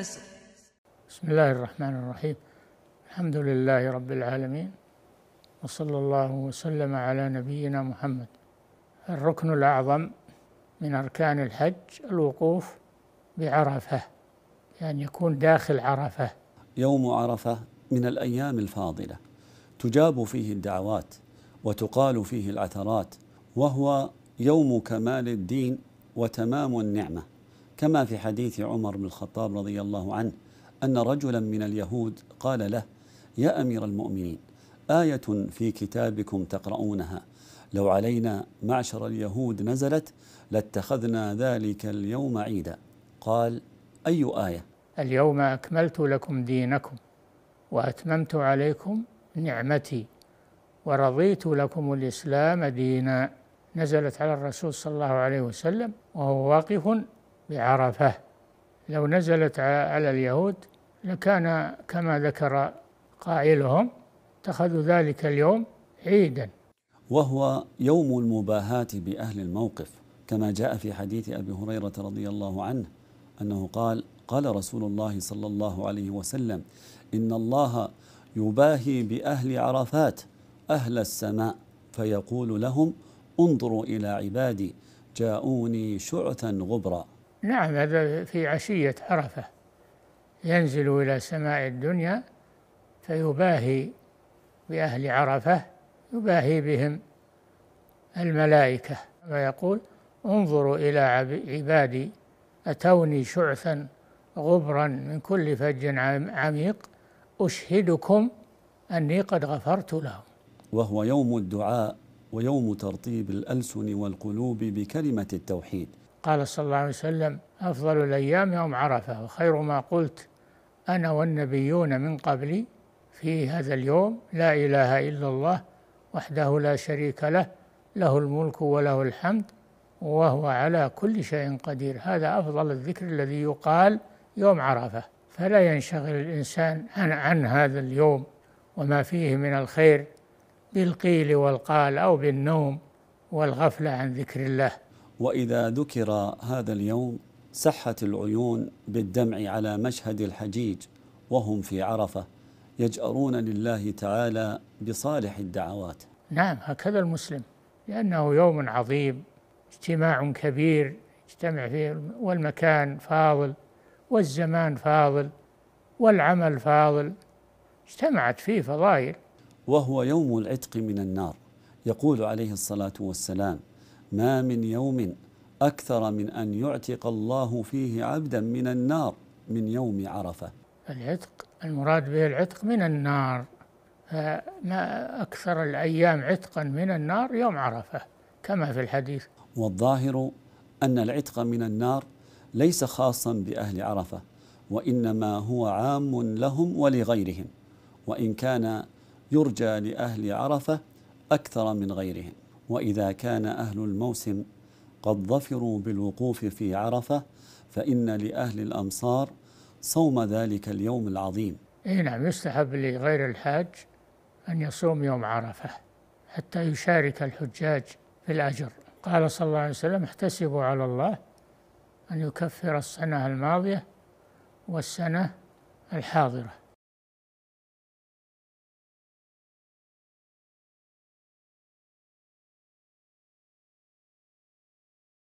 الناس بسم الله الرحمن الرحيم الحمد لله رب العالمين وصلى الله وسلم على نبينا محمد الركن الأعظم من أركان الحج الوقوف بعرفة يعني يكون داخل عرفة يوم عرفة من الأيام الفاضلة تجاب فيه الدعوات وتقال فيه العثرات وهو يوم كمال الدين وتمام النعمه كما في حديث عمر بن الخطاب رضي الله عنه ان رجلا من اليهود قال له يا امير المؤمنين ايه في كتابكم تقرؤونها لو علينا معشر اليهود نزلت لاتخذنا ذلك اليوم عيدا قال اي ايه اليوم اكملت لكم دينكم واتممت عليكم نعمتي ورضيت لكم الاسلام دينا نزلت على الرسول صلى الله عليه وسلم وهو واقف بعرفة لو نزلت على اليهود لكان كما ذكر قائلهم اتخذوا ذلك اليوم عيدا وهو يوم المباهاة بأهل الموقف كما جاء في حديث أبي هريرة رضي الله عنه أنه قال قال رسول الله صلى الله عليه وسلم إن الله يباهي بأهل عرفات أهل السماء فيقول لهم انظروا إلى عبادي جاءوني شعثا غبرا نعم هذا في عشية عرفة ينزل إلى سماء الدنيا فيباهي بأهل عرفة يباهي بهم الملائكة ويقول انظروا إلى عبادي أتوني شعثا غبرا من كل فج عميق أشهدكم أني قد غفرت لهم وهو يوم الدعاء ويوم ترطيب الألسن والقلوب بكلمة التوحيد قال صلى الله عليه وسلم أفضل الأيام يوم عرفة وخير ما قلت أنا والنبيون من قبلي في هذا اليوم لا إله إلا الله وحده لا شريك له له الملك وله الحمد وهو على كل شيء قدير هذا أفضل الذكر الذي يقال يوم عرفة فلا ينشغل الإنسان عن, عن هذا اليوم وما فيه من الخير بالقيل والقال أو بالنوم والغفلة عن ذكر الله واذا ذكر هذا اليوم سحت العيون بالدمع على مشهد الحجيج وهم في عرفه يجأرون لله تعالى بصالح الدعوات. نعم هكذا المسلم لأنه يوم عظيم اجتماع كبير يجتمع فيه والمكان فاضل والزمان فاضل والعمل فاضل اجتمعت فيه فضائل. وهو يوم العتق من النار يقول عليه الصلاة والسلام ما من يوم أكثر من أن يعتق الله فيه عبدا من النار من يوم عرفة العتق المراد به العتق من النار فما أكثر الأيام عتقا من النار يوم عرفة كما في الحديث والظاهر أن العتق من النار ليس خاصا بأهل عرفة وإنما هو عام لهم ولغيرهم وإن كان يرجى لأهل عرفة أكثر من غيرهم وإذا كان أهل الموسم قد ظفروا بالوقوف في عرفة فإن لأهل الأمصار صوم ذلك اليوم العظيم إيه نعم يستحب لغير الحاج أن يصوم يوم عرفة حتى يشارك الحجاج في الأجر قال صلى الله عليه وسلم احتسبوا على الله أن يكفر السنة الماضية والسنة الحاضرة